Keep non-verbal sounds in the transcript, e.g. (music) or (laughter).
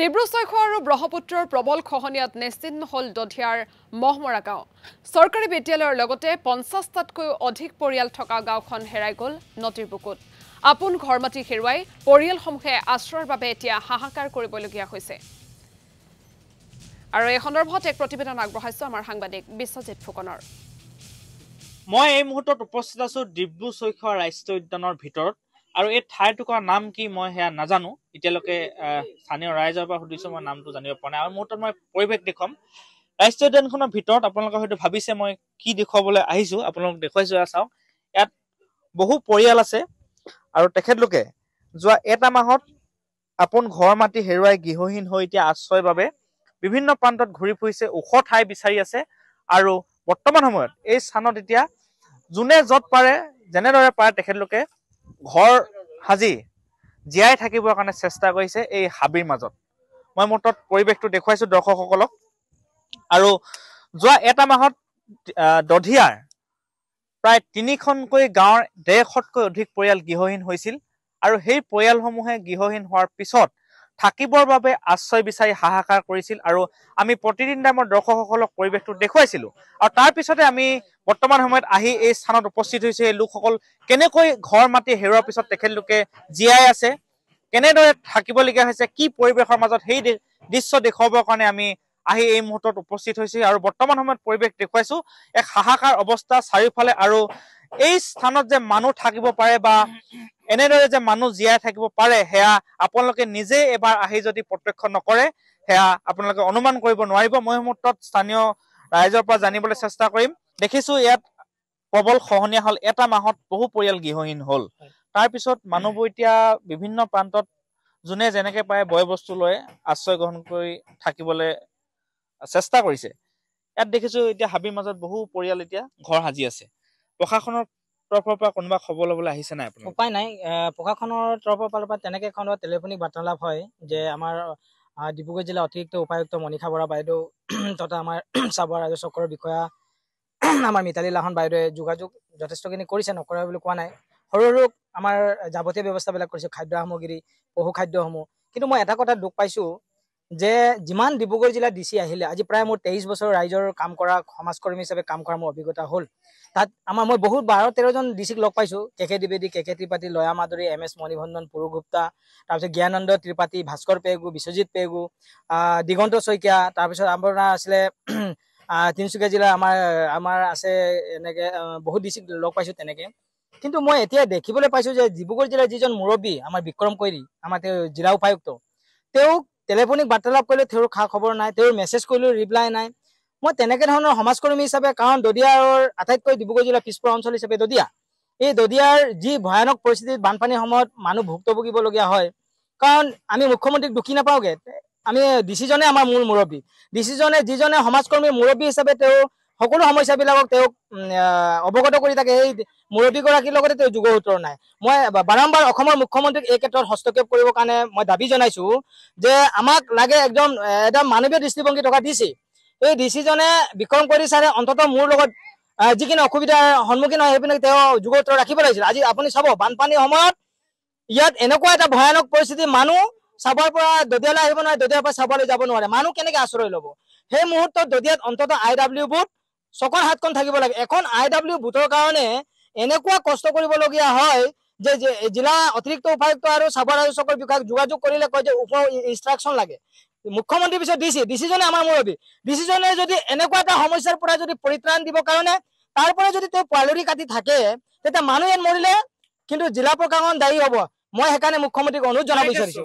ডিব্ৰু চৈখোৱা আৰু ব্ৰহ্মপুত্ৰৰ প্ৰবল খহনীয়াত নিশ্চিহ্ন হ'ল দধিয়াৰ মহমৰা গাঁও চৰকাৰী বিদ্যালয়ৰ লগতে পঞ্চাছটাতকৈও অধিক পৰিয়াল থকা গাঁওখন হেৰাই গ'ল নদীৰ বুকুত আপোন ঘৰ মাটি হেৰুৱাই পৰিয়ালসমূহে আশ্ৰয়ৰ বাবে এতিয়া হাহাকাৰ কৰিবলগীয়া হৈছে আৰু এই সন্দৰ্ভত এক প্ৰতিবেদন আগবঢ়াইছো আমাৰ সাংবাদিক বিশ্বজিৎ ফুকনৰ মই এই মুহূৰ্তত উপস্থিত আছো ডিব্ৰু চৈখোৱা ৰাষ্ট্ৰীয় উদ্যানৰ ভিতৰত আৰু এই ঠাইটুকুৰ নাম কি মই সেয়া নাজানো এতিয়ালৈকে স্থানীয় ৰাইজৰ পৰা সুধিছো মই নামটো জানিব পৰা নাই আৰু মোৰ তাত মই পৰিৱেশ দেখুৱাম ৰাষ্ট্ৰীয় উদ্যানখনৰ ভিতৰত আপোনালোকে হয়তো ভাবিছে মই কি দেখুৱাবলৈ আহিছো আপোনালোকক দেখুৱাইছো চাওক ইয়াত বহু পৰিয়াল আছে আৰু তেখেতলোকে যোৱা এটা মাহত আপোন ঘৰ মাটি হেৰুৱাই গৃহহীন হৈ এতিয়া আশ্ৰয়ৰ বাবে বিভিন্ন প্ৰান্তত ঘূৰি ফুৰিছে ওখ ঠাই বিচাৰি আছে আৰু বৰ্তমান সময়ত এই স্থানত এতিয়া যোনে য'ত পাৰে যেনেদৰে পাৰে তেখেতলোকে ঘৰ সাজি জীয়াই থাকিবৰ কাৰণে চেষ্টা কৰিছে এই হাবিৰ মাজত মই মোৰ তাত পৰিৱেশটো দেখুৱাইছোঁ দৰ্শকসকলক আৰু যোৱা এটা মাহত দধিয়াৰ প্ৰায় তিনিখনকৈ গাঁৱৰ ডেৰশতকৈ অধিক পৰিয়াল গৃহহীন হৈছিল আৰু সেই পৰিয়ালসমূহে গৃহহীন হোৱাৰ পিছত থাকিবৰ বাবে আশ্ৰয় বিচাৰি হাহাকাৰ কৰিছিল আৰু আমি প্ৰতিদিনে আমাৰ দৰ্শকসকলক পৰিৱেশটো দেখুৱাইছিলোঁ আৰু তাৰ পিছতে আমি বৰ্তমান সময়ত আহি এই স্থানত উপস্থিত হৈছে এই লোকসকল কেনেকৈ ঘৰ মাটি হেৰুৱাৰ পিছত তেখেতলোকে জীয়াই আছে কেনেদৰে থাকিবলগীয়া হৈছে কি পৰিৱেশৰ মাজত সেই দৃশ্য দেখুৱাবৰ কাৰণে আমি আহি এই মুহূৰ্তত উপস্থিত হৈছে আৰু বৰ্তমান সময়ত পৰিৱেশ দেখুৱাইছো এক হাহাকাৰ অৱস্থা চাৰিওফালে আৰু এই স্থানত যে মানুহ থাকিব পাৰে বা এনেদৰে যে মানুহ জীয়াই থাকিব পাৰে সেয়া আপোনালোকে নিজে এবাৰ আহি যদি প্ৰত্যক্ষ নকৰে সেয়া আপোনালোকে অনুমান কৰিব নোৱাৰিব মই মুহূৰ্তত স্থানীয় ৰাইজৰ পৰা জানিবলৈ চেষ্টা কৰিম দেখিছো ইয়াত প্ৰবল খহনীয়া হল এটা মাহত বহু পৰিয়াল গৃহহীন হল তাৰপিছত মানুহবোৰ এতিয়া বিভিন্ন প্ৰান্তত যোনে যেনেকে পাৰে বয় বস্তু লৈ আশ্ৰয় গ্ৰহণ কৰি থাকিবলৈ চেষ্টা কৰিছে ইয়াত দেখিছো এতিয়া হাবিৰ মাজত বহু পৰিয়াল এতিয়া ঘৰ সাজি আছে প্ৰশাসনৰ তৰফৰ পৰা কোনোবা খবৰ ল'বলৈ আহিছে নাই উপায় নাই প্ৰশাসনৰ তৰফৰ পৰা তেনেকৈ এখন টেলিফোনিক বাৰ্তালাপ হয় যে আমাৰ ডিব্ৰুগড় জিলাৰ অতিৰিক্ত উপায়ুক্ত মনীষা বৰা বাইদেউ (clears throat) তথা আমাৰ (clears throat) চাবুৱা ৰাজ্য চক্ৰৰ বিষয়া (clears throat) আমাৰ মিতালী লাহন বাইদেৱে যোগাযোগ যথেষ্টখিনি কৰিছে নকৰে বুলি কোৱা নাই সৰু সৰু আমাৰ যাৱতীয় ব্যৱস্থাবিলাক কৰিছে খাদ্য সামগ্ৰী পশু খাদ্যসমূহ কিন্তু মই এটা কথা দুখ পাইছোঁ যে যিমান ডিব্ৰুগড় জিলা ডি চি আহিলে আজি প্ৰায় মোৰ তেইছ বছৰ ৰাইজৰ কাম কৰা সমাজকৰ্মী হিচাপে কাম কৰা মোৰ অভিজ্ঞতা হ'ল তাত আমাৰ মই বহুত বাৰ তেৰজন ডি চিক লগ পাইছোঁ কে কে দ্বিবেদী কে কে ত্ৰিপাঠী লয়া মাদুৰী এম এছ মণিভন্দন পুৰুগুপ্তা তাৰপিছত জ্ঞানন্দ ত্ৰিপাঠী ভাস্কৰ পেগু বিশ্বজিৎ পেগু দিগন্ত শইকীয়া তাৰপিছত আপোনাৰ আছিলে তিনিচুকীয়া জিলাৰ আমাৰ আমাৰ আছে এনেকে বহুত ডি চিক লগ পাইছোঁ তেনেকে কিন্তু মই এতিয়া দেখিবলৈ পাইছোঁ যে ডিব্ৰুগড় জিলাৰ যিজন মুৰব্বী আমাৰ বিক্ৰম কৈৰী আমাৰ তেওঁ জিলা উপায়ুক্ত তেওঁক টেলিফোনিক বাৰ্তালাপ কৰিলেও তেওঁৰ খা খবৰ নাই তেওঁৰ মেছেজ কৰিলেও ৰিপ্লাই নাই মই তেনেকে ধৰণৰ সমাজকৰ্মী হিচাপে কাৰণ দদিয়াৰ আটাইতকৈ ডিব্ৰুগড় জিলাৰ পিছপৰা অঞ্চল হিচাপে দদিয়া এই দদিয়াৰ যি ভয়ানক পৰিস্থিতিত বানপানীৰ সময়ত মানুহ ভুক্তভোগীবলগীয়া হয় কাৰণ আমি মুখ্যমন্ত্ৰীক দুখী নাপাওঁগৈ আমি ডিচিজনে আমাৰ মূল মুৰব্বী ডিচিজনে যিজনে সমাজকৰ্মীৰ মুৰব্বী হিচাপে তেওঁ সকলো সমস্যাবিলাকক তেওঁক অৱগত কৰি থাকে সেই মুৰব্বীগৰাকীৰ লগতে তেওঁ যোগ উত্তৰ নাই মই বাৰম্বাৰ অসমৰ মুখ্যমন্ত্ৰীক এই ক্ষেত্ৰত হস্তক্ষেপ কৰিবৰ কাৰণে মই দাবী জনাইছো যে আমাক লাগে একদম একদম মানৱীয় দৃষ্টিভংগী থকা ডিচি এই ডিচিজনে বিক্ৰম কৰি চাৰে অন্তত মোৰ লগত যিখিনি অসুবিধাৰ সন্মুখীন হয় সেইপিনে তেওঁ যোগ সূত্ৰ ৰাখিব লাগিছিল আজি আপুনি চাব বানপানীৰ সময়ত ইয়াত এনেকুৱা এটা ভয়ানক পৰিস্থিতি মানুহ চাবৰ পৰা দদিয়ালৈ আহিব নোৱাৰে দদিয়াৰ পৰা চাবলৈ যাব নোৱাৰে মানুহ কেনেকে আশ্ৰয় ল'ব সেই মুহূৰ্তত দদিয়াত অন্তত আই ডাব্লিউ বুট চকৰ হাতখন থাকিব লাগে এখন আই ডাব্লিউ বুটৰ কাৰণে এনেকুৱা কষ্ট কৰিবলগীয়া হয় যে জিলা অতিৰিক্ত উপায়ুক্ত আৰু চাব ৰাজ্যসকলৰ বিষয়াক যোগাযোগ কৰিলে কয় যে উপ ইনষ্ট্ৰাকশ্যন লাগে মুখ্যমন্ত্ৰীৰ পিছত ডিচি ডিচিজনে আমাৰ মুৰব্বী ডিচিজনে যদি এনেকুৱা এটা সমস্যাৰ পৰা যদি পৰিত্ৰাণ দিব কাৰণে তাৰ পৰা যদি তেওঁ পোৱালৰি কাটি থাকে তেতিয়া মানুহ মৰিলে কিন্তু জিলা প্ৰশাসন দায়ী হব মই সেইকাৰণে মুখ্যমন্ত্ৰীক অনুৰোধ জনাব বিচাৰিছো